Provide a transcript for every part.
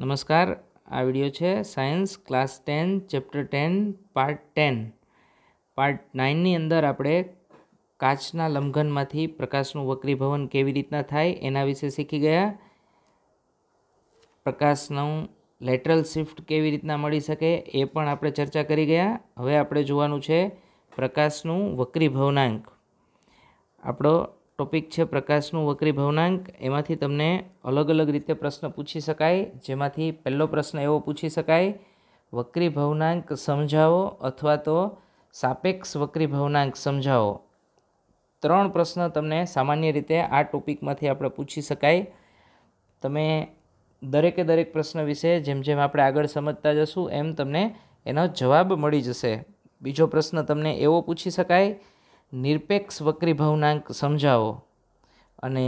નમસ્કાર આ વિડિયો છે science class ten chapter ten part ten part નાઇનની અંદર આપણે કાચના લંઘનમાંથી પ્રકાશનું વક્રીભવન કેવી રીતના થાય એના વિશે શીખી ગયા પ્રકાશનું લેટરલ શિફ્ટ કેવી રીતના મળી શકે એ પણ આપણે ચર્ચા કરી ગયા હવે આપણે જોવાનું છે પ્રકાશનું વક્રીભવનાંક આપણો ટોપિક છે પ્રકાશનું વક્રી ભવનાંક એમાંથી તમને અલગ અલગ રીતે પ્રશ્ન પૂછી શકાય જેમાંથી પહેલો પ્રશ્ન એવો પૂછી શકાય વક્રી ભવનાંક સમજાવો અથવા તો સાપેક્ષ વક્રી ભવનાંક સમજાવો ત્રણ પ્રશ્ન તમને સામાન્ય રીતે આ ટોપિકમાંથી આપણે પૂછી શકાય તમે દરેકે દરેક પ્રશ્ન વિશે જેમ જેમ આપણે આગળ સમજતા જશું એમ તમને એનો જવાબ મળી જશે બીજો પ્રશ્ન તમને એવો પૂછી શકાય નિરપેક્ષ વક્રી ભવનાંક સમજાવો અને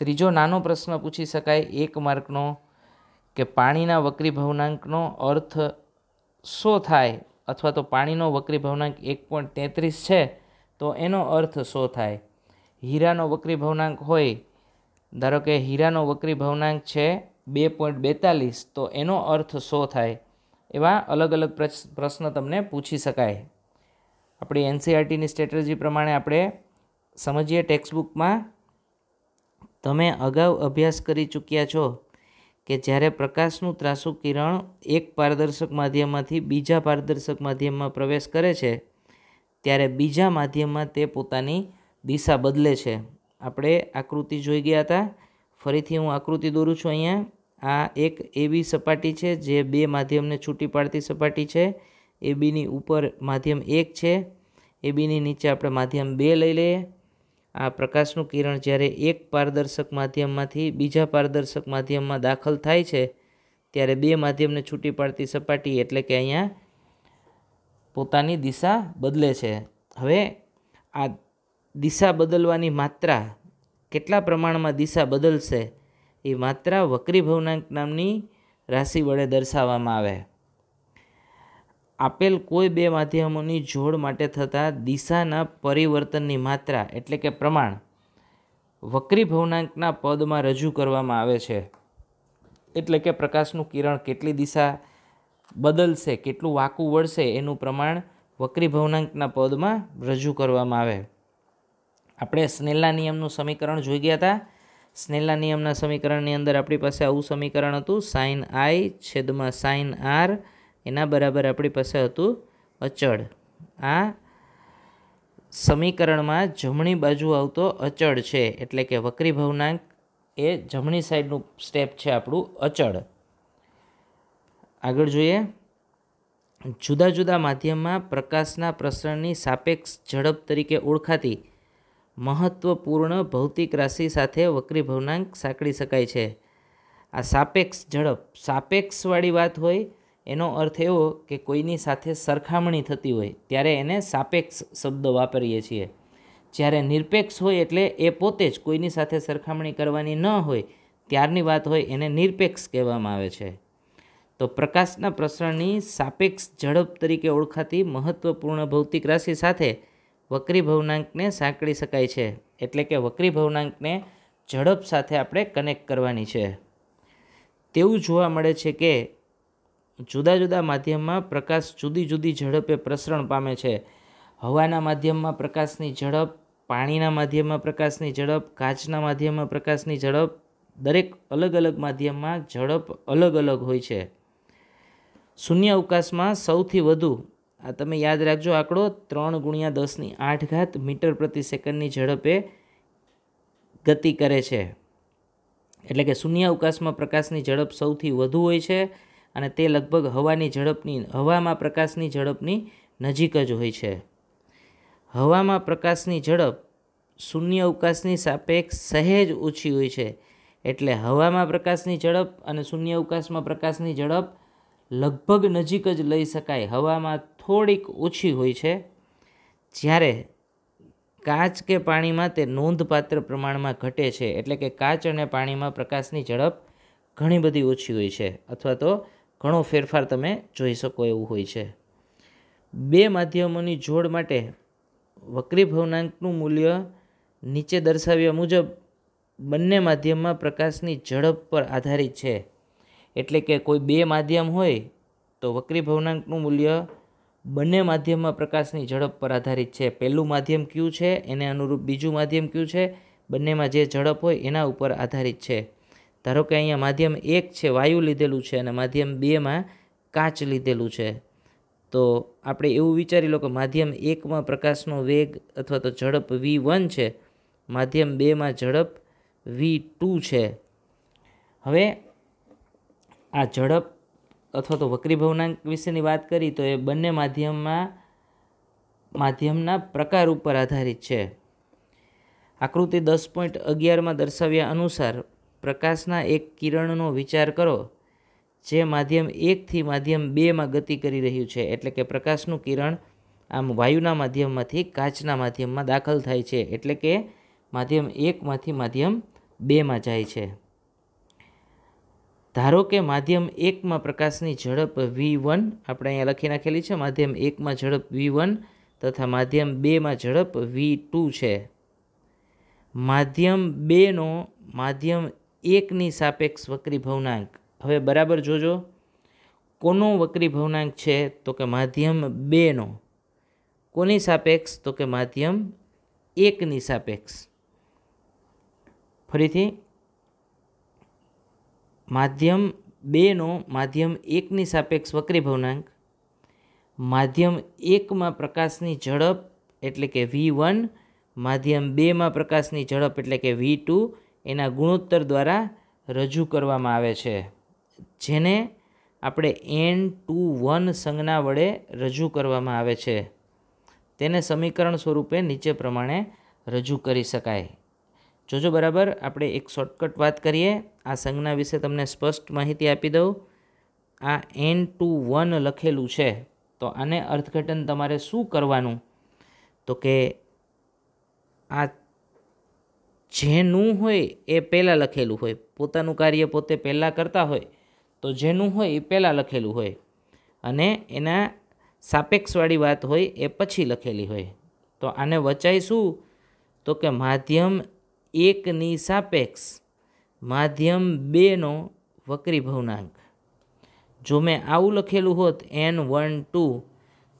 ત્રીજો નાનો પ્રશ્ન પૂછી શકાય એક માર્કનો કે પાણીના વક્રી ભવનાંકનો અર્થ શો થાય અથવા તો પાણીનો વક્રી ભવનાંક એક પોઈન્ટ તેત્રીસ છે તો એનો અર્થ શો થાય હીરાનો વક્રી ભવનાંક હોય ધારો કે હીરાનો વક્રી ભવનાંક છે બે પોઈન્ટ બેતાલીસ તો એનો અર્થ શો થાય એવા અલગ અલગ પ્રશ્ન તમને પૂછી શકાય આપણી એનસીઆરટીની e સ્ટ્રેટેજી પ્રમાણે આપણે સમજીએ ટેક્સ્ટબુકમાં તમે અગાઉ અભ્યાસ કરી ચૂક્યા છો કે જ્યારે પ્રકાશનું ત્રાસુ કિરણ એક પારદર્શક માધ્યમમાંથી બીજા પારદર્શક માધ્યમમાં પ્રવેશ કરે છે ત્યારે બીજા માધ્યમમાં તે પોતાની દિશા બદલે છે આપણે આકૃતિ જોઈ ગયા હતા ફરીથી હું આકૃતિ દોરું છું અહીંયા આ એક એવી સપાટી છે જે બે માધ્યમને છૂટી પાડતી સપાટી છે એ બીની ઉપર માધ્યમ એક છે એ બીની નીચે આપણે માધ્યમ બે લઈ લઈએ આ પ્રકાશનું કિરણ જ્યારે એક પારદર્શક માધ્યમમાંથી બીજા પારદર્શક માધ્યમમાં દાખલ થાય છે ત્યારે બે માધ્યમને છૂટી પાડતી સપાટી એટલે કે અહીંયા પોતાની દિશા બદલે છે હવે આ દિશા બદલવાની માત્રા કેટલા પ્રમાણમાં દિશા બદલશે એ માત્રા વક્રી ભવનાંક નામની રાશિ વડે દર્શાવવામાં આવે આપેલ કોઈ બે માધ્યમોની જોડ માટે થતા દિશાના પરિવર્તનની માત્રા એટલે કે પ્રમાણ વક્રી ભવનાંકના પદમાં રજૂ કરવામાં આવે છે એટલે કે પ્રકાશનું કિરણ કેટલી દિશા બદલશે કેટલું વાકું વળશે એનું પ્રમાણ વક્રી ભવનાંકના પદમાં રજૂ કરવામાં આવે આપણે સ્નેલના નિયમનું સમીકરણ જોઈ ગયા હતા સ્નેલના નિયમના સમીકરણની અંદર આપણી પાસે આવું સમીકરણ હતું સાઇન આઈ છેદમાં સાઇન આર એના બરાબર આપણી પાસે હતું અચળ આ સમીકરણમાં જમણી બાજુ આવતો અચળ છે એટલે કે વક્રી ભવનાંક એ જમણી સાઈડનું સ્ટેપ છે આપણું અચળ આગળ જોઈએ જુદા જુદા માધ્યમમાં પ્રકાશના પ્રસરણની સાપેક્ષ ઝડપ તરીકે ઓળખાતી મહત્વપૂર્ણ ભૌતિક રાશિ સાથે વક્રી ભવનાંક સાંકળી શકાય છે આ સાપેક્ષ ઝડપ સાપેક્ષવાળી વાત હોય એનો અર્થ એવો કે કોઈની સાથે સરખામણી થતી હોય ત્યારે એને સાપેક્ષ શબ્દ વાપરીએ છીએ જ્યારે નિરપેક્ષ હોય એટલે એ પોતે જ કોઈની સાથે સરખામણી કરવાની ન હોય ત્યારની વાત હોય એને નિરપેક્ષ કહેવામાં આવે છે તો પ્રકાશના પ્રસરણની સાપેક્ષ ઝડપ તરીકે ઓળખાતી મહત્વપૂર્ણ ભૌતિક રાશિ સાથે વક્રી ભવનાંકને સાંકળી શકાય છે એટલે કે વક્રી ભવનાંકને ઝડપ સાથે આપણે કનેક્ટ કરવાની છે તેવું જોવા મળે છે કે જુદા જુદા માધ્યમમાં પ્રકાશ જુદી જુદી ઝડપે પ્રસરણ પામે છે હવાના માધ્યમમાં પ્રકાશની ઝડપ પાણીના માધ્યમમાં પ્રકાશની ઝડપ કાચના માધ્યમમાં પ્રકાશની ઝડપ દરેક અલગ અલગ માધ્યમમાં ઝડપ અલગ અલગ હોય છે શૂન્ય અવકાશમાં સૌથી વધુ આ તમે યાદ રાખજો આંકડો ત્રણ ગુણ્યા દસની આઠ ઘાત મીટર પ્રતિ સેકન્ડની ઝડપે ગતિ કરે છે એટલે કે શૂન્ય અવકાશમાં પ્રકાશની ઝડપ સૌથી વધુ હોય છે અને તે લગભગ હવાની ઝડપની હવામાં પ્રકાશની ઝડપની નજીક જ હોય છે હવામાં પ્રકાશની ઝડપ શૂન્ય અવકાશની સાપેક્ષ સહેજ ઓછી હોય છે એટલે હવામાં પ્રકાશની ઝડપ અને શૂન્ય અવકાશમાં પ્રકાશની ઝડપ લગભગ નજીક જ લઈ શકાય હવામાં થોડીક ઓછી હોય છે જ્યારે કાચ કે પાણીમાં તે નોંધપાત્ર પ્રમાણમાં ઘટે છે એટલે કે કાચ અને પાણીમાં પ્રકાશની ઝડપ ઘણી બધી ઓછી હોય છે અથવા તો ઘણો ફેરફાર તમે જોઈ શકો એવું હોય છે બે માધ્યમોની જોડ માટે વક્રી ભવનાંકનું મૂલ્ય નીચે દર્શાવ્યા મુજબ બંને માધ્યમમાં પ્રકાશની ઝડપ પર આધારિત છે એટલે કે કોઈ બે માધ્યમ હોય તો વક્રી ભવનાંકનું મૂલ્ય બંને માધ્યમમાં પ્રકાશની ઝડપ પર આધારિત છે પહેલું માધ્યમ કયું છે એને અનુરૂપ બીજું માધ્યમ કયું છે બંનેમાં જે ઝડપ હોય એના ઉપર આધારિત છે ધારો કે અહીંયા માધ્યમ એક છે વાયુ લીધેલું છે અને માધ્યમ બેમાં કાચ લીધેલું છે તો આપણે એવું વિચારી લો કે માધ્યમ એકમાં પ્રકાશનો વેગ અથવા તો ઝડપ વી વન છે માધ્યમ બેમાં ઝડપ વી ટુ છે હવે આ ઝડપ અથવા તો વક્રીભવનાંક વિશેની વાત કરી તો એ બંને માધ્યમમાં માધ્યમના પ્રકાર ઉપર આધારિત છે આકૃતિ દસ પોઈન્ટ અગિયારમાં દર્શાવ્યા અનુસાર પ્રકાશના એક કિરણનો વિચાર કરો જે માધ્યમ એકથી માધ્યમ બેમાં ગતિ કરી રહ્યું છે એટલે કે પ્રકાશનું કિરણ આમ વાયુના માધ્યમમાંથી કાચના માધ્યમમાં દાખલ થાય છે એટલે કે માધ્યમ એકમાંથી માધ્યમ બેમાં જાય છે ધારો કે માધ્યમ એકમાં પ્રકાશની ઝડપ વી વન આપણે અહીંયા લખી નાખેલી છે માધ્યમ એકમાં ઝડપ વી વન તથા માધ્યમ બેમાં ઝડપ વી ટુ છે માધ્યમ બેનો માધ્યમ એકની સાપેક્ષ વક્રી ભવનાંક હવે બરાબર જોજો કોનો વક્રી ભવનાંક છે તો કે માધ્યમ બેનો કોની સાપેક્ષ તો કે માધ્યમ એકની સાપેક્ષ ફરીથી માધ્યમ બેનો માધ્યમ એકની સાપેક્ષ વક્રી ભવનાંક માધ્યમ એકમાં પ્રકાશની ઝડપ એટલે કે વી વન માધ્યમ બેમાં પ્રકાશની ઝડપ એટલે કે વી ટુ એના ગુણોત્તર દ્વારા રજૂ કરવામાં આવે છે જેને આપણે એન ટુ વન સંજ્ઞા વડે રજૂ કરવામાં આવે છે તેને સમીકરણ સ્વરૂપે નીચે પ્રમાણે રજૂ કરી શકાય જોજો બરાબર આપણે એક શોર્ટકટ વાત કરીએ આ સંજ્ઞા વિશે તમને સ્પષ્ટ માહિતી આપી દઉં આ એન ટુ વન લખેલું છે તો આને અર્થઘટન તમારે શું કરવાનું તો કે આ જેનું હોય એ પહેલાં લખેલું હોય પોતાનું કાર્ય પોતે પહેલાં કરતા હોય તો જેનું હોય એ પહેલાં લખેલું હોય અને એના સાપેક્ષવાળી વાત હોય એ પછી લખેલી હોય તો આને વચાય શું તો કે માધ્યમ એકની સાપેક્ષ માધ્યમ બેનો વક્રી ભવનાંક જો મેં આવું લખેલું હોત એન વન ટુ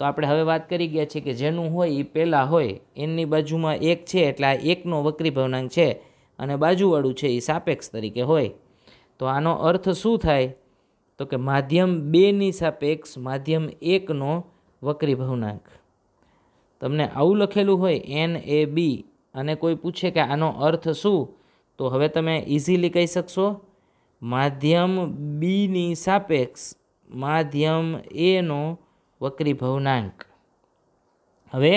તો આપણે હવે વાત કરી ગયા છીએ કે જેનું હોય એ પહેલાં હોય એની બાજુમાં એક છે એટલે આ એકનો વક્રી ભવનાંક છે અને બાજુવાળું છે એ સાપેક્ષ તરીકે હોય તો આનો અર્થ શું થાય તો કે માધ્યમ બેની સાપેક્ષ માધ્યમ એકનો વક્રી ભવનાંક તમને આવું લખેલું હોય એન એ બી અને કોઈ પૂછે કે આનો અર્થ શું તો હવે તમે ઇઝીલી કહી શકશો માધ્યમ બીની સાપેક્ષ માધ્યમ એનો વક્રી ભવનાંક હવે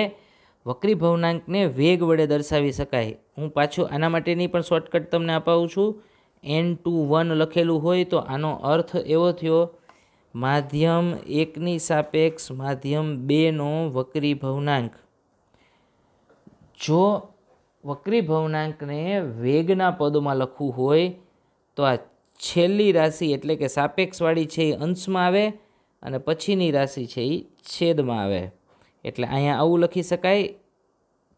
વક્રી ભવનાંકને વેગ વડે દર્શાવી શકાય હું પાછું આના માટેની પણ શોર્ટકટ તમને અપાવું છું એન ટુ વન લખેલું હોય તો આનો અર્થ એવો થયો માધ્યમ એકની સાપેક્ષ માધ્યમ બેનો વક્રી ભવનાંક જો વક્રી ભવનાંકને વેગના પદોમાં લખવું હોય તો આ છેલ્લી રાશિ એટલે કે સાપેક્ષવાળી છે એ અંશમાં આવે અને પછીની રાશિ છે એ છેદમાં આવે એટલે અહીંયા આવું લખી શકાય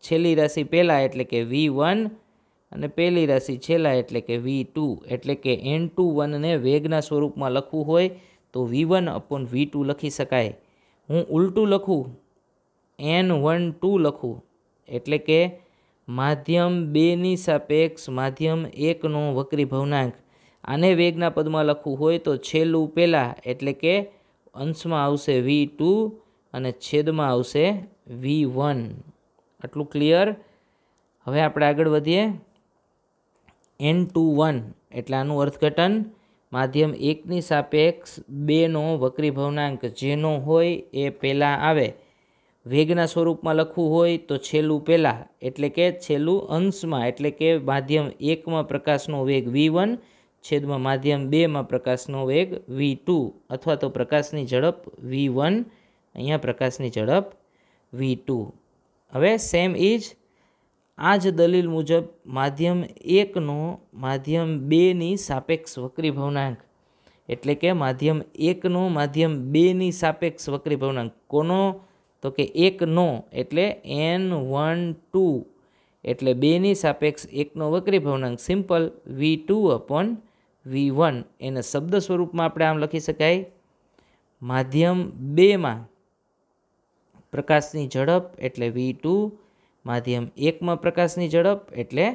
છેલ્લી રાશિ પહેલાં એટલે કે વી વન અને પહેલી રાશિ છેલ્લા એટલે કે વી ટુ એટલે કે એન ટુ વનને વેગના સ્વરૂપમાં લખવું હોય તો V one upon V two લખી શકાય હું ઉલટું લખું એન વન ટુ લખું એટલે કે માધ્યમ બેની સાપેક્ષ માધ્યમ એકનો વક્રી ભવનાંક આને વેગના પદમાં લખવું હોય તો છેલ્લું પહેલાં એટલે કે અંશમાં આવશે વી ટુ અને છેદમાં આવશે વી વન આટલું ક્લિયર હવે આપણે આગળ વધીએ એન ટુ વન એટલે આનું અર્થઘટન માધ્યમ એકની સાપેક્ષ બેનો વક્રી ભવનાંક જેનો હોય એ પહેલાં આવે વેગના સ્વરૂપમાં લખવું હોય તો છેલ્લું પહેલાં એટલે કે છેલ્લું અંશમાં એટલે કે માધ્યમ એકમાં પ્રકાશનો વેગ વી વન છેદમાં માધ્યમ બેમાં પ્રકાશનો વેગ વી ટુ અથવા તો પ્રકાશની ઝડપ વી વન અહીંયા પ્રકાશની ઝડપ વી ટુ હવે સેમ ઇજ આ જ દલીલ મુજબ માધ્યમ એકનો માધ્યમ બેની સાપેક્ષ વક્રી ભવનાંક એટલે કે માધ્યમ એકનો માધ્યમ બેની સાપેક્ષ વક્રી ભવનાંક કોનો તો કે એકનો એટલે એન વન ટુ એટલે બેની સાપેક્ષ એકનો વક્રી ભવનાંક simple V two upon V one એને શબ્દ સ્વરૂપમાં આપણે આમ લખી શકાય માધ્યમ બેમાં પ્રકાશની ઝડપ એટલે વી ટુ માધ્યમ એકમાં પ્રકાશની ઝડપ એટલે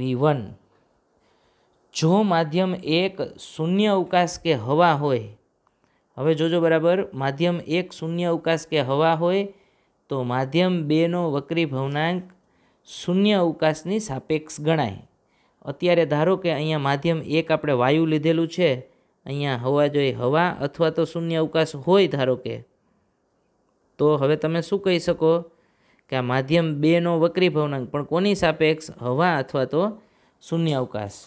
વી વન જો માધ્યમ એક શૂન્ય અવકાશ કે હવા હોય હવે જોજો બરાબર માધ્યમ એક શૂન્ય અવકાશ કે હવા હોય તો માધ્યમ બેનો વક્રી ભવનાંક શૂન્ય અવકાશની સાપેક્ષ ગણાય અત્યારે ધારો કે અહીંયા માધ્યમ એક આપણે વાયુ લીધેલું છે અહીંયા હવા જોઈએ હવા અથવા તો શૂન્ય અવકાશ હોય ધારો કે તો હવે તમે શું કહી શકો કે આ માધ્યમ બેનો વક્રી ભવનાંક પણ કોની સાપેક્ષ હવા અથવા તો શૂન્ય અવકાશ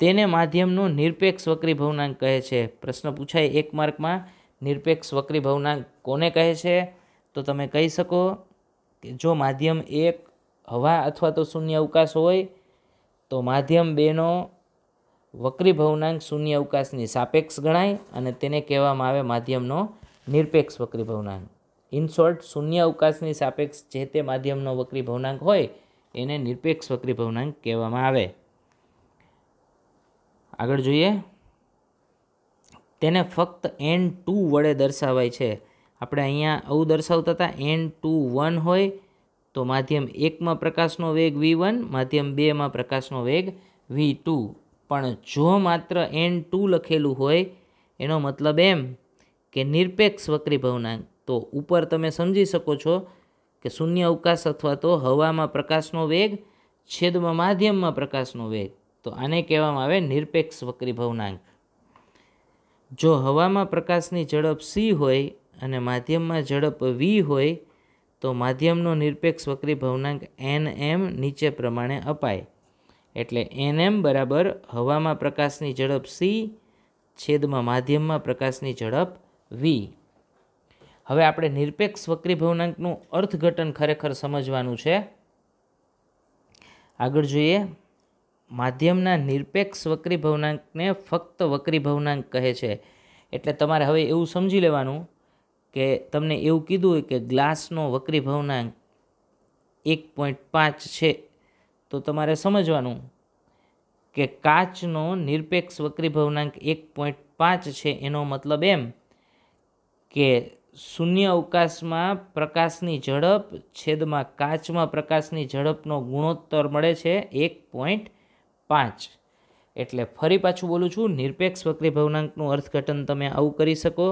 તેને માધ્યમનો નિરપેક્ષ વક્રી ભવનાંક કહે છે પ્રશ્ન પૂછાય એક માર્કમાં નિરપેક્ષ વક્રી ભવનાંક કોને કહે છે તો તમે કહી શકો કે જો માધ્યમ એક હવા અથવા તો શૂન્ય અવકાશ હોય તો માધ્યમ બેનો વક્રી ભવનાંક શૂન્ય અવકાશની સાપેક્ષ ગણાય અને તેને કહેવામાં આવે માધ્યમનો નિરપેક્ષ વક્રી ભવનાંક ઇન શોર્ટ શૂન્ય અવકાશની સાપેક્ષ જે તે માધ્યમનો વક્રી ભવનાંક હોય એને નિરપેક્ષ વક્રી ભવનાંક કહેવામાં આવે આગળ જોઈએ તેને ફક્ત એન ટુ વડે દર્શાવાય છે આપણે અહીંયા આવું દર્શાવતા હતા એન ટુ વન હોય તો માધ્યમ એકમાં પ્રકાશનો વેગ વી વન માધ્યમ બેમાં પ્રકાશનો વેગ વી ટુ પણ જો માત્ર એન ટુ લખેલું હોય એનો મતલબ એમ કે નિરપેક્ષ વક્રી ભવનાંક તો ઉપર તમે સમજી શકો છો કે શૂન્ય અવકાશ અથવા તો હવામાં પ્રકાશનો વેગ છેદમાં માધ્યમમાં પ્રકાશનો વેગ તો આને કહેવામાં આવે નિરપેક્ષ વક્રી ભવનાંક જો હવામાં પ્રકાશની ઝડપ સી હોય અને માધ્યમમાં ઝડપ વી હોય તો માધ્યમનો નિરપેક્ષ વક્રી ભવનાંક એન એમ નીચે પ્રમાણે અપાય એટલે એન એમ બરાબર હવામાં પ્રકાશની ઝડપ સી છેદમાં માધ્યમમાં પ્રકાશની ઝડપ વી હવે આપણે નિરપેક્ષ વક્રી ભવનાંકનું અર્થઘટન ખરેખર સમજવાનું છે આગળ જોઈએ માધ્યમના નિરપેક્ષ વક્રી ભવનાંકને ફક્ત વક્રી ભવનાંક કહે છે એટલે તમારે હવે એવું સમજી લેવાનું કે તમને એવું કીધું હોય કે ગ્લાસનો વક્રી ભવનાંક એક પોઈન્ટ પાંચ છે તો તમારે સમજવાનું કે કાચનો નિરપેક્ષ વક્રી ભવનાંક એક પોઈન્ટ પાંચ છે એનો મતલબ એમ કે શૂન્ય અવકાશમાં પ્રકાશની ઝડપ છેદમાં કાચમાં પ્રકાશની ઝડપનો ગુણોત્તર મળે છે એક પોઈન્ટ પાંચ એટલે ફરી પાછું બોલું છું નિરપેક્ષ વક્રી ભવનાંકનું અર્થઘટન તમે આવું કરી શકો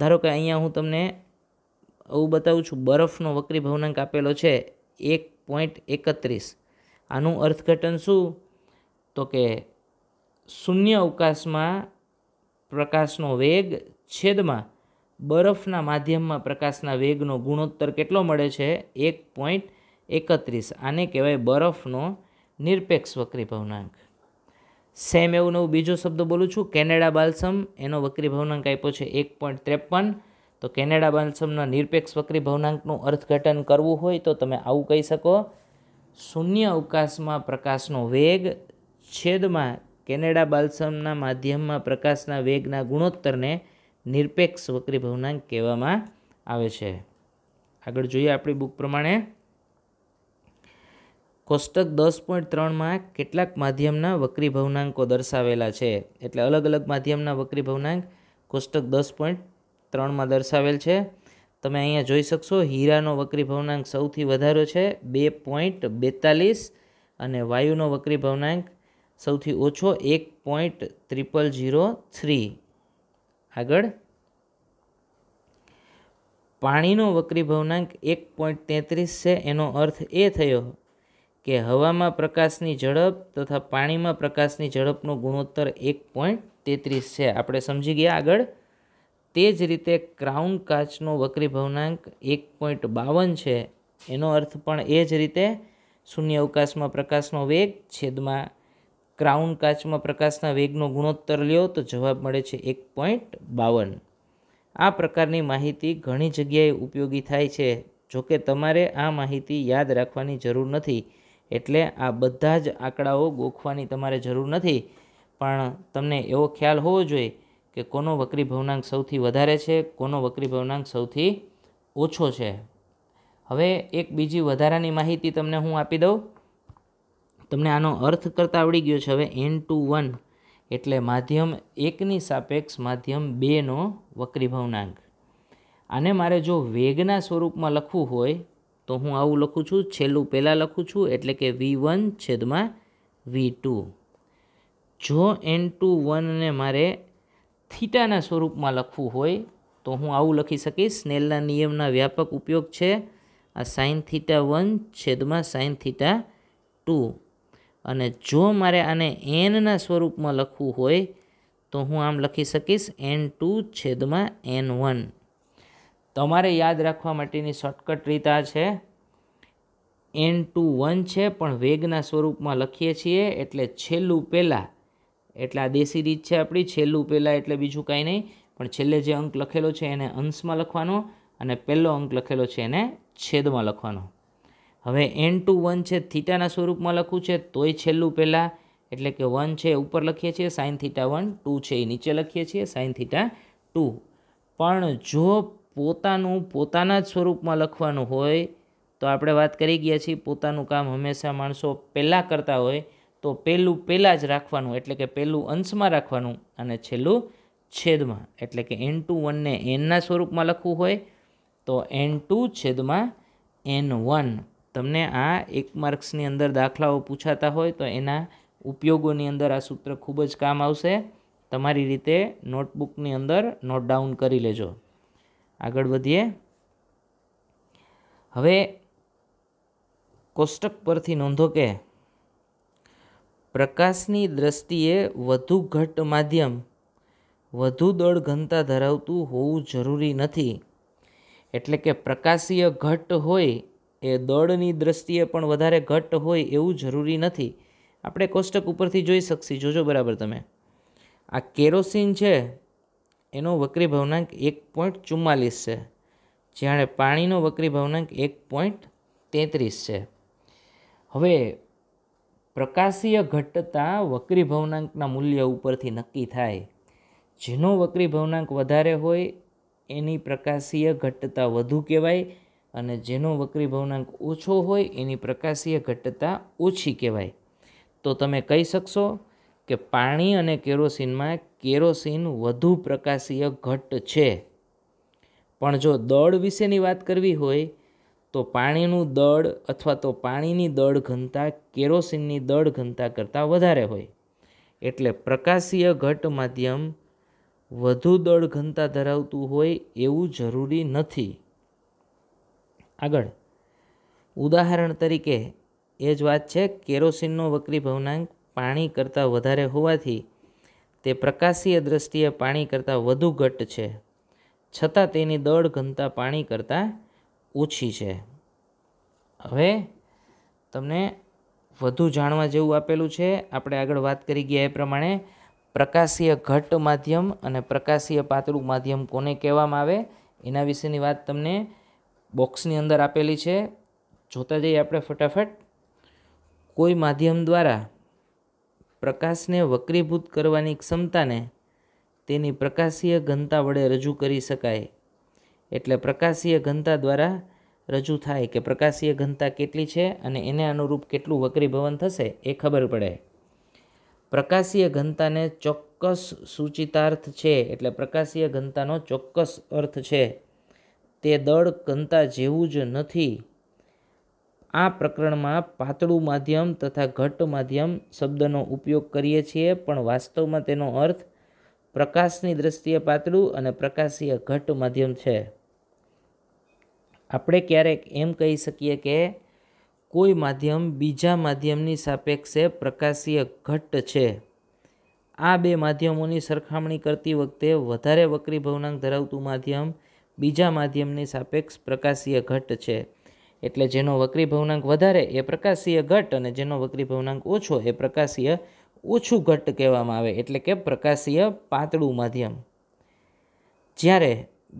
ધારો કે અહીંયા હું તમને આવું બતાવું છું બરફનો વક્રી ભવનાંક આપેલો છે એક પોઈન્ટ એકત્રીસ આનું અર્થઘટન શું તો કે શૂન્ય અવકાશમાં પ્રકાશનો વેગ છેદમાં બરફના માધ્યમમાં પ્રકાશના વેગનો ગુણોત્તર કેટલો મળે છે એક પોઈન્ટ એકત્રીસ આને કહેવાય બરફનો નિરપેક્ષ વક્રી ભવનાંક સેમ એવું નવું બીજો શબ્દ બોલું છું કેનેડા બાલ્સમ એનો વક્રી ભવનાંક આપ્યો છે એક પોઈન્ટ ત્રેપન તો કેનેડા બાલ્સમના નિરપેક્ષ વક્રી ભવનાંકનું અર્થઘટન કરવું હોય તો તમે આવું કહી શકો શૂન્ય અવકાશમાં પ્રકાશનો વેગ છેદમાં કેનેડા બાલ્સમના માધ્યમમાં પ્રકાશના વેગના ગુણોત્તરને નિરપેક્ષ વક્રી ભવનાંક કહેવામાં આવે છે આગળ જોઈએ આપણી બુક પ્રમાણે કોષ્ટક દસ પોઈન્ટ ત્રણમાં કેટલાક માધ્યમના વક્રી ભવનાંકો દર્શાવેલા છે એટલે અલગ અલગ માધ્યમના વક્રી ભવનાંક કોષ્ટક દસ પોઈન્ટ ત્રણમાં દર્શાવેલ છે તમે અહીંયા જોઈ શકશો હીરાનો વક્રી ભવનાંક સૌથી વધારો છે બે પોઈન્ટ બેતાલીસ અને વાયુનો વક્રી ભવનાંક સૌથી ઓછો એક પોઈન્ટ ત્રિપલ ઝીરો થ્રી આગળ પાણીનો વક્રી ભવનાંક એક પોઈન્ટ તેત્રીસ છે એનો અર્થ એ થયો કે હવામાં પ્રકાશની ઝડપ તથા પાણીમાં પ્રકાશની ઝડપનો ગુણોત્તર એક પોઈન્ટ તેત્રીસ છે આપણે સમજી ગયા આગળ તે જ રીતે ક્રાઉન કાચનો વક્રી ભવનાંક એક પોઈન્ટ બાવન છે એનો અર્થ પણ એ જ રીતે શૂન્ય અવકાશમાં પ્રકાશનો વેગ છેદમાં ક્રાઉન કાચમાં પ્રકાશના વેગનો ગુણોત્તર લ્યો તો જવાબ મળે છે એક પોઈન્ટ બાવન આ પ્રકારની માહિતી ઘણી જગ્યાએ ઉપયોગી થાય છે જોકે તમારે આ માહિતી યાદ રાખવાની જરૂર નથી એટલે આ બધા જ આંકડાઓ ગોખવાની તમારે જરૂર નથી પણ તમને એવો ખ્યાલ હોવો જોઈએ કે કોનો વક્રી ભવનાંક સૌથી વધારે છે કોનો વક્રી ભવનાંક સૌથી ઓછો છે હવે એક બીજી વધારાની માહિતી તમને હું આપી દઉં તમને આનો અર્થ કરતાં આવડી ગયો છે હવે એન ટુ વન એટલે માધ્યમ એકની સાપેક્ષ માધ્યમ બેનો વક્રી ભવનાંક આને મારે જો વેગના સ્વરૂપમાં લખવું હોય તો હું આવું લખું છું છેલ્લું પહેલાં લખું છું એટલે કે વી વન છેદમાં વી ટુ જો એન ટુ વનને મારે થીટાના સ્વરૂપમાં લખવું હોય તો હું આવું લખી શકીશ સ્નેલના નિયમના વ્યાપક ઉપયોગ છે આ સાઇન થીટા વન છેદમાં સાઇન થીટા ટુ અને જો મારે આને એનના સ્વરૂપમાં લખવું હોય તો હું આમ લખી શકીશ એન ટુ છેદમાં એન વન તમારે યાદ રાખવા માટેની શોર્ટકટ રીત આ છે એન ટુ વન છે પણ વેગના સ્વરૂપમાં લખીએ છીએ એટલે છેલ્લું પહેલાં એટલે આ દેશી રીત છે આપણી છેલ્લું પહેલાં એટલે બીજું કાંઈ નહીં પણ છેલ્લે જે અંક લખેલો છે એને અંશમાં લખવાનો અને પહેલો અંક લખેલો છે એને છેદમાં લખવાનો હવે એન ટુ વન છે થીટાના સ્વરૂપમાં લખવું છે તોય છેલ્લું પહેલાં એટલે કે વન છે ઉપર લખીએ છીએ સાઇન થીટા વન ટુ છે એ નીચે લખીએ છીએ સાઇન થીટા ટુ પણ જો પોતાનું પોતાના જ સ્વરૂપમાં લખવાનું હોય તો આપણે વાત કરી ગયા છીએ પોતાનું કામ હંમેશા માણસો પહેલાં કરતા હોય તો પહેલું પહેલાં જ રાખવાનું એટલે કે પહેલું અંશમાં રાખવાનું અને છેલ્લું છેદમાં એટલે કે એન ટુ વનને એનના સ્વરૂપમાં લખવું હોય તો એન ટુ છેદમાં એન વન તમને આ એક માર્ક્સની અંદર દાખલાઓ પૂછાતા હોય તો એના ઉપયોગોની અંદર આ સૂત્ર ખૂબ જ કામ આવશે તમારી રીતે નોટબુકની અંદર નોટ ડાઉન કરી લેજો આગળ વધીએ હવે કોષ્ટક પરથી નોંધો કે પ્રકાશની દ્રષ્ટિએ વધુ ઘટ્ટ માધ્યમ વધુ દળ ઘનતા ધરાવતું હોવું જરૂરી નથી એટલે કે પ્રકાશીય ઘટ્ટ હોય એ દળની દ્રષ્ટિએ પણ વધારે ઘટ્ટ હોય એવું જરૂરી નથી આપણે કોષ્ટક ઉપરથી જોઈ શકશી જોજો બરાબર તમે આ કેરોસીન છે એનો વક્રી ભવનાંક એક પોઈન્ટ ચુમ્માલીસ છે જ્યારે પાણીનો વક્રી ભવનાંક એક પોઈન્ટ તેત્રીસ છે હવે પ્રકાશીય ઘટતા વક્રી ભવનાંકના મૂલ્ય ઉપરથી નક્કી થાય જેનો વક્રી ભવનાંક વધારે હોય એની પ્રકાશીય ઘટતા વધુ કહેવાય અને જેનો વક્રી ભવનાંક ઓછો હોય એની પ્રકાશીય ઘટતા ઓછી કહેવાય તો તમે કહી શકશો કે પાણી અને કેરોસીનમાં કેરોસીન વધુ પ્રકાશીય ઘટ્ટ છે પણ જો દળ વિશેની વાત કરવી હોય તો પાણીનું દળ અથવા તો પાણીની દળ ઘનતા કેરોસીનની દળ ઘનતા કરતાં વધારે હોય એટલે પ્રકાશીય ઘટ માધ્યમ વધુ દળ ઘનતા ધરાવતું હોય એવું જરૂરી નથી આગળ ઉદાહરણ તરીકે એ જ વાત છે કેરોસીનનો વક્રી ભવનાંક પાણી કરતાં વધારે હોવાથી તે પ્રકાશીય દ્રષ્ટિએ પાણી કરતાં વધુ ઘટ્ટ છે છતાં તેની દળ ઘનતા પાણી કરતાં ઓછી છે હવે તમને વધુ જાણવા જેવું આપેલું છે આપણે આગળ વાત કરી ગયા એ પ્રમાણે પ્રકાશીય ઘટ્ટ માધ્યમ અને પ્રકાશીય પાતળું માધ્યમ કોને કહેવામાં આવે એના વિશેની વાત તમને બોક્સની અંદર આપેલી છે જોતા જઈએ આપણે ફટાફટ કોઈ માધ્યમ દ્વારા પ્રકાશને વક્રીભૂત કરવાની ક્ષમતાને તેની પ્રકાશીય ઘનતા વડે રજૂ કરી શકાય એટલે પ્રકાશીય ઘનતા દ્વારા રજૂ થાય કે પ્રકાશીય ઘનતા કેટલી છે અને એને અનુરૂપ કેટલું વક્રીભવન થશે એ ખબર પડે પ્રકાશીય ઘનતાને ચોક્કસ સૂચિતાર્થ છે એટલે પ્રકાશીય ઘનતાનો ચોક્કસ અર્થ છે તે દળ ઘનતા જેવું જ નથી આ પ્રકરણમાં પાતળું માધ્યમ તથા ઘટ્ટ માધ્યમ શબ્દનો ઉપયોગ કરીએ છીએ પણ વાસ્તવમાં તેનો અર્થ પ્રકાશની દ્રષ્ટિએ પાતળું અને પ્રકાશીય ઘટ્ટ માધ્યમ છે આપણે ક્યારેક એમ કહી શકીએ કે કોઈ માધ્યમ બીજા માધ્યમની સાપેક્ષે પ્રકાશીય ઘટ્ટ છે આ બે માધ્યમોની સરખામણી કરતી વખતે વધારે વક્રી ભવનાંક ધરાવતું માધ્યમ બીજા માધ્યમની સાપેક્ષ પ્રકાશીય ઘટ્ટ છે એટલે જેનો વક્રી ભવનાંક વધારે એ પ્રકાશીય ઘટ અને જેનો વક્રી ભવનાંક ઓછો એ પ્રકાશીય ઓછું ઘટ્ટ કહેવામાં આવે એટલે કે પ્રકાશીય પાતળું માધ્યમ જ્યારે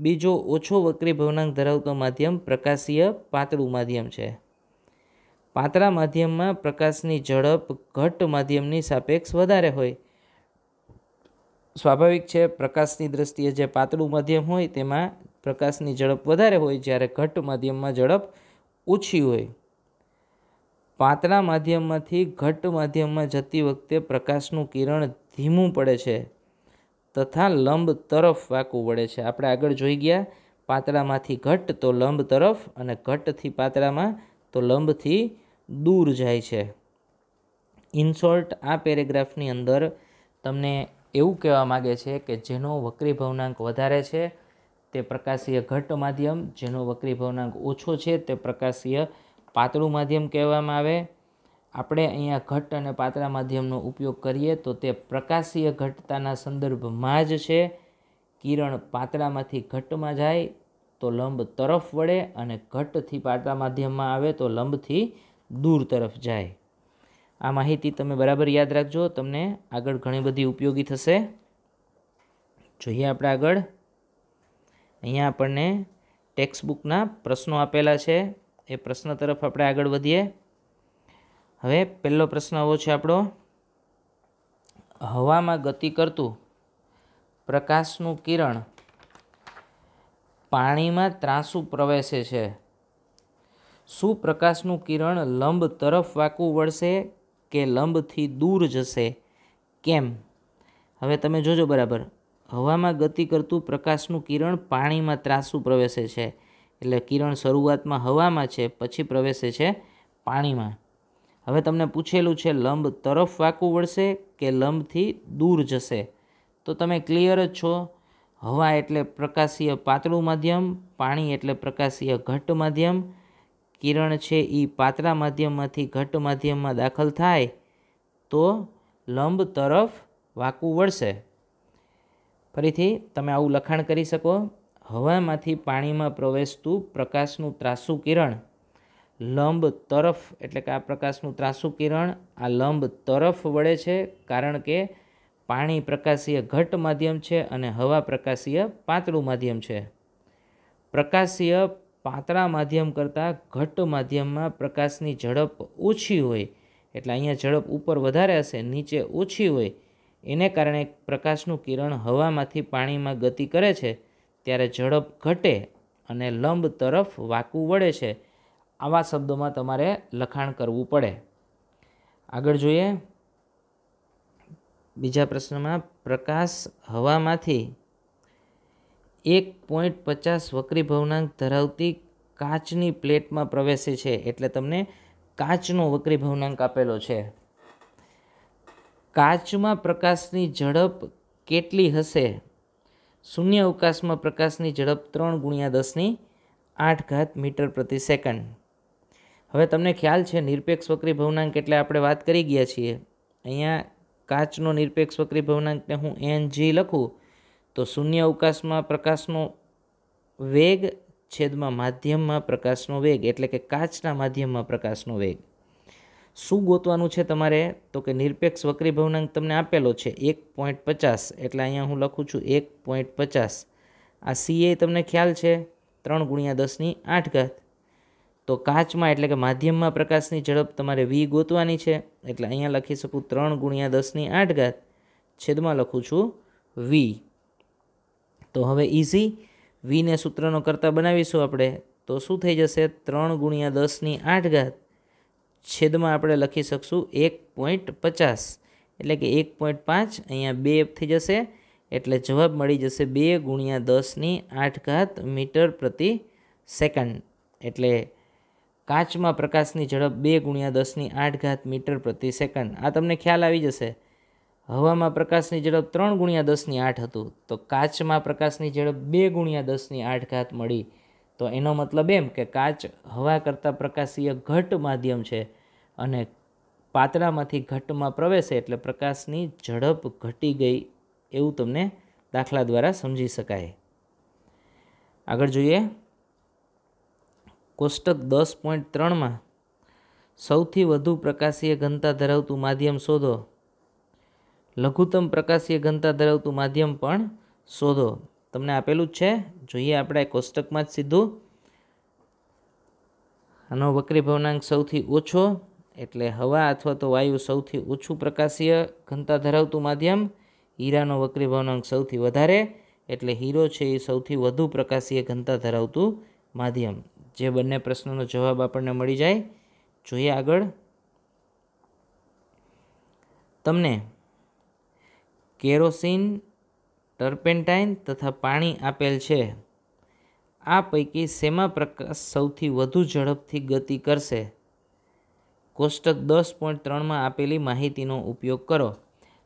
બીજો ઓછો વક્રી ભવનાંક ધરાવતો માધ્યમ પ્રકાશીય પાતળું માધ્યમ છે પાતળા માધ્યમમાં પ્રકાશની ઝડપ ઘટ માધ્યમની સાપેક્ષ વધારે હોય સ્વાભાવિક છે પ્રકાશની દ્રષ્ટિએ જે પાતળું માધ્યમ હોય તેમાં પ્રકાશની ઝડપ વધારે હોય જ્યારે ઘટ માધ્યમમાં ઝડપ ઓછી હોય પાતળા માધ્યમમાંથી ઘટ્ટ માધ્યમમાં જતી વખતે પ્રકાશનું કિરણ ધીમું પડે છે તથા લંબ તરફ વાકું વળે છે આપણે આગળ જોઈ ગયા પાતળામાંથી ઘટ્ટ તો લંબ તરફ અને ઘટ્ટથી પાતળામાં તો લંબથી દૂર જાય છે ઇન્સોર્ટ આ પેરેગ્રાફની અંદર તમને એવું કહેવા માગે છે કે જેનો વક્રી ભવનાંક વધારે છે તે પ્રકાશીય ઘટ્ટ માધ્યમ જેનો વક્રીભવનાંક ઓછો છે તે પ્રકાશીય પાતળું માધ્યમ કહેવામાં આવે આપણે અહીંયા ઘટ્ટ અને પાતળા માધ્યમનો ઉપયોગ કરીએ તો તે પ્રકાશીય ઘટતાના સંદર્ભમાં જ છે કિરણ પાતળામાંથી ઘટ્ટમાં જાય તો લંબ તરફ વળે અને ઘટ્ટથી પાતળા માધ્યમમાં આવે તો લંબથી દૂર તરફ જાય આ માહિતી તમે બરાબર યાદ રાખજો તમને આગળ ઘણી બધી ઉપયોગી થશે જોઈએ આપણે આગળ અહીંયા આપણને ટેક્સ્ટ બુકના પ્રશ્નો આપેલા છે એ પ્રશ્ન તરફ આપણે આગળ વધીએ હવે પહેલો પ્રશ્ન આવો છે આપણો હવામાં ગતિ કરતું પ્રકાશનું કિરણ પાણીમાં ત્રાંસુ પ્રવેશે છે શું પ્રકાશનું કિરણ લંબ તરફ વાંકું વળશે કે લંબથી દૂર જશે કેમ હવે તમે જોજો બરાબર હવામાં ગતિ કરતું પ્રકાશનું કિરણ પાણીમાં ત્રાસું પ્રવેશે છે એટલે કિરણ શરૂઆતમાં હવામાં છે પછી પ્રવેશે છે પાણીમાં હવે તમને પૂછેલું છે લંબ તરફ વાંકું વળશે કે લંબથી દૂર જશે તો તમે ક્લિયર જ છો હવા એટલે પ્રકાશીય પાતળું માધ્યમ પાણી એટલે પ્રકાશીય ઘટ માધ્યમ કિરણ છે એ પાતળા માધ્યમમાંથી ઘટ્ટ માધ્યમમાં દાખલ થાય તો લંબ તરફ વાંકું વળશે ફરીથી તમે આવું લખાણ કરી શકો હવામાંથી પાણીમાં પ્રવેશતું પ્રકાશનું ત્રાસુ કિરણ લંબ તરફ એટલે કે આ પ્રકાશનું ત્રાસુ કિરણ આ લંબ તરફ વળે છે કારણ કે પાણી પ્રકાશીય ઘટ માધ્યમ છે અને હવા પ્રકાશીય પાતળું માધ્યમ છે પ્રકાશીય પાતળા માધ્યમ કરતાં ઘટ માધ્યમમાં પ્રકાશની ઝડપ ઓછી હોય એટલે અહીંયા ઝડપ ઉપર વધારે હશે નીચે ઓછી હોય એને કારણે પ્રકાશનું કિરણ હવામાંથી પાણીમાં ગતિ કરે છે ત્યારે ઝડપ ઘટે અને લંબ તરફ વાકું વળે છે આવા શબ્દોમાં તમારે લખાણ કરવું પડે આગળ જોઈએ બીજા પ્રશ્નમાં પ્રકાશ હવામાંથી એક પોઈન્ટ પચાસ વક્રી ભવનાંક ધરાવતી કાચની પ્લેટમાં પ્રવેશે છે એટલે તમને કાચનો વક્રી ભવનાંક આપેલો છે કાચમાં પ્રકાશની ઝડપ કેટલી હશે શૂન્ય અવકાશમાં પ્રકાશની ઝડપ ત્રણ ગુણ્યા દસની આઠ ઘાત મીટર પ્રતિ સેકન્ડ હવે તમને ખ્યાલ છે નિરપેક્ષ વક્રી ભવનાંક એટલે આપણે વાત કરી ગયા છીએ અહીંયા કાચનો નિરપેક્ષ વક્રી ભવનાંકને હું એન જી લખું તો શૂન્ય અવકાશમાં પ્રકાશનો વેગ છેદમાં માધ્યમમાં પ્રકાશનો વેગ એટલે કે કાચના માધ્યમમાં પ્રકાશનો વેગ શું ગોતવાનું છે તમારે તો કે નિરપેક્ષ વક્રી ભવનાંક તમને આપેલો છે એક પોઈન્ટ પચાસ એટલે અહીંયા હું લખું છું એક પોઈન્ટ પચાસ આ સી સીએ તમને ખ્યાલ છે ત્રણ ગુણ્યા દસની આઠ ઘાત તો કાચમાં એટલે કે માધ્યમમાં પ્રકાશની ઝડપ તમારે વી ગોતવાની છે એટલે અહીંયા લખી શકું ત્રણ ગુણ્યા દસની આઠ ઘાત છેદમાં લખું છું વી તો હવે ઇઝી વીને સૂત્રનો કરતાં બનાવીશું આપણે તો શું થઈ જશે ત્રણ ગુણ્યા દસની આઠ ઘાત છેદમાં આપણે લખી શકશું એક પોઈન્ટ પચાસ એટલે કે એક પોઈન્ટ પાંચ અહીંયા બે થઈ જશે એટલે જવાબ મળી જશે બે ગુણ્યા દસની આઠ ઘાત મીટર પ્રતિ સેકન્ડ એટલે કાચમાં પ્રકાશની ઝડપ બે ગુણ્યા દસની આઠ ઘાત મીટર પ્રતિ સેકન્ડ આ તમને ખ્યાલ આવી જશે હવામાં પ્રકાશની ઝડપ ત્રણ ગુણ્યા દસની આઠ હતું તો કાચમાં પ્રકાશની ઝડપ બે ગુણ્યા દસની આઠ ઘાત મળી તો એનો મતલબ એમ કે કાચ હવા કરતાં પ્રકાશીય ઘટ માધ્યમ છે અને પાતળામાંથી ઘટમાં પ્રવેશે એટલે પ્રકાશની ઝડપ ઘટી ગઈ એવું તમને દાખલા દ્વારા સમજી શકાય આગળ જોઈએ કોષ્ટક દસ પોઈન્ટ ત્રણમાં સૌથી વધુ પ્રકાશીય ઘનતા ધરાવતું માધ્યમ શોધો લઘુત્તમ પ્રકાશીય ઘનતા ધરાવતું માધ્યમ પણ શોધો તમને આપેલું જ છે જોઈએ આપણે કોષ્ટકમાં જ સીધું આનો વક્રી ભવનાંક સૌથી ઓછો એટલે હવા અથવા તો વાયુ સૌથી ઓછું પ્રકાશીય ઘનતા ધરાવતું માધ્યમ હીરાનો વક્રી ભવનાંક સૌથી વધારે એટલે હીરો છે એ સૌથી વધુ પ્રકાશીય ઘનતા ધરાવતું માધ્યમ જે બંને પ્રશ્નોનો જવાબ આપણને મળી જાય જોઈએ આગળ તમને કેરોસીન ટર્પેન્ટાઇન તથા પાણી આપેલ છે આ પૈકી શેમાં પ્રકાશ સૌથી વધુ ઝડપથી ગતિ કરશે કોષ્ટક દસ પોઈન્ટ ત્રણમાં આપેલી માહિતીનો ઉપયોગ કરો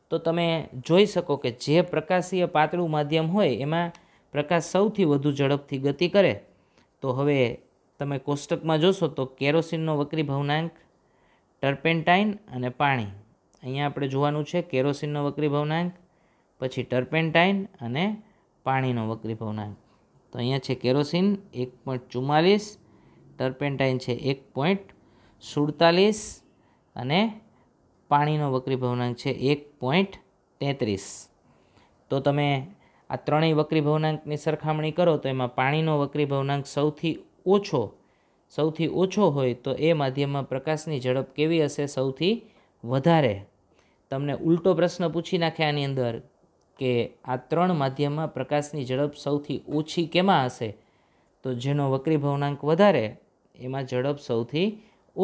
તો તમે જોઈ શકો કે જે પ્રકાશીય પાતળું માધ્યમ હોય એમાં પ્રકાશ સૌથી વધુ ઝડપથી ગતિ કરે તો હવે તમે કોષ્ટકમાં જોશો તો કેરોસીનનો વક્રી ભવનાંક ટર્પેન્ટાઇન અને પાણી અહીંયા આપણે જોવાનું છે કેરોસીનનો વક્રી ભવનાંક પછી ટર્પેન્ટાઇન અને પાણીનો વક્રી ભવનાંક તો અહીંયા છે કેરોસીન એક પોઈન્ટ ચુમ્માલીસ ટર્પેન્ટાઇન છે એક પોઈન્ટ સુડતાલીસ અને પાણીનો વક્રીભવનાંક છે એક પોઈન્ટ તેત્રીસ તો તમે આ ત્રણેય વક્રી ભવનાંકની સરખામણી કરો તો એમાં પાણીનો વક્રી ભવનાંક સૌથી ઓછો સૌથી ઓછો હોય તો એ માધ્યમમાં પ્રકાશની ઝડપ કેવી હશે સૌથી વધારે તમને ઉલટો પ્રશ્ન પૂછી નાખે આની અંદર કે આ ત્રણ માધ્યમમાં પ્રકાશની ઝડપ સૌથી ઓછી કેમાં હશે તો જેનો વક્રી ભવનાંક વધારે એમાં ઝડપ સૌથી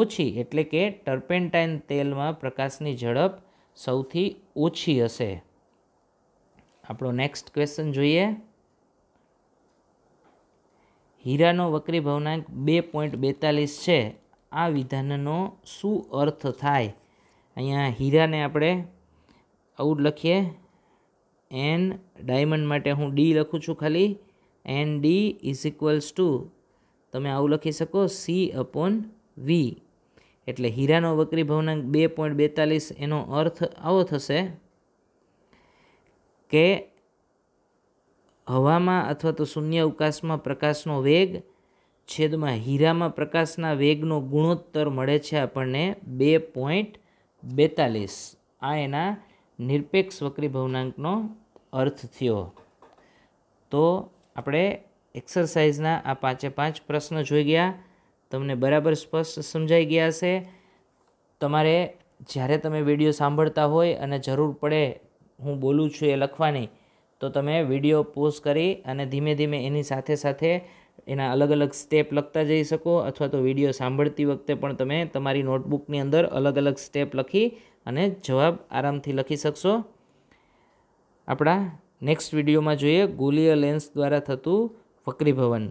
ઓછી એટલે કે ટર્પેન્ટાઇન તેલમાં પ્રકાશની ઝડપ સૌથી ઓછી હશે આપણો નેક્સ્ટ ક્વેશ્ચન જોઈએ હીરાનો વક્રી ભવનાંક બે પોઈન્ટ બેતાલીસ છે આ વિધાનનો શું અર્થ થાય અહીંયા હીરાને આપણે આવું લખીએ એન ડાયમંડ માટે હું ડી લખું છું ખાલી N D is equals to તમે આવું લખી શકો સી અપોન વી એટલે હીરાનો વક્રી ભવનાંક બે પોઈન્ટ બેતાલીસ એનો અર્થ આવો થશે કે હવામાં અથવા તો શૂન્ય અવકાશમાં પ્રકાશનો વેગ છેદમાં હીરામાં પ્રકાશના વેગનો ગુણોત્તર મળે છે આપણને બે પોઈન્ટ બેતાલીસ આ એના નિરપેક્ષ વક્રી ભવનાંકનો અર્થ થયો તો આપણે એક્સરસાઇઝના આ પાંચે પાંચ પ્રશ્નો જોઈ ગયા તમને બરાબર સ્પષ્ટ સમજાઈ ગયા હશે તમારે જ્યારે તમે વિડીયો સાંભળતા હોય અને જરૂર પડે હું બોલું છું એ લખવાની તો તમે વિડીયો પોઝ કરી અને ધીમે ધીમે એની સાથે સાથે એના અલગ અલગ સ્ટેપ લખતા જઈ શકો અથવા તો વિડીયો સાંભળતી વખતે પણ તમે તમારી નોટબુકની અંદર અલગ અલગ સ્ટેપ લખી અને જવાબ આરામથી લખી શકશો આપણા નેક્સ્ટ વિડીયોમાં જોઈએ ગોલીય લેન્સ દ્વારા થતું વક્રીભવન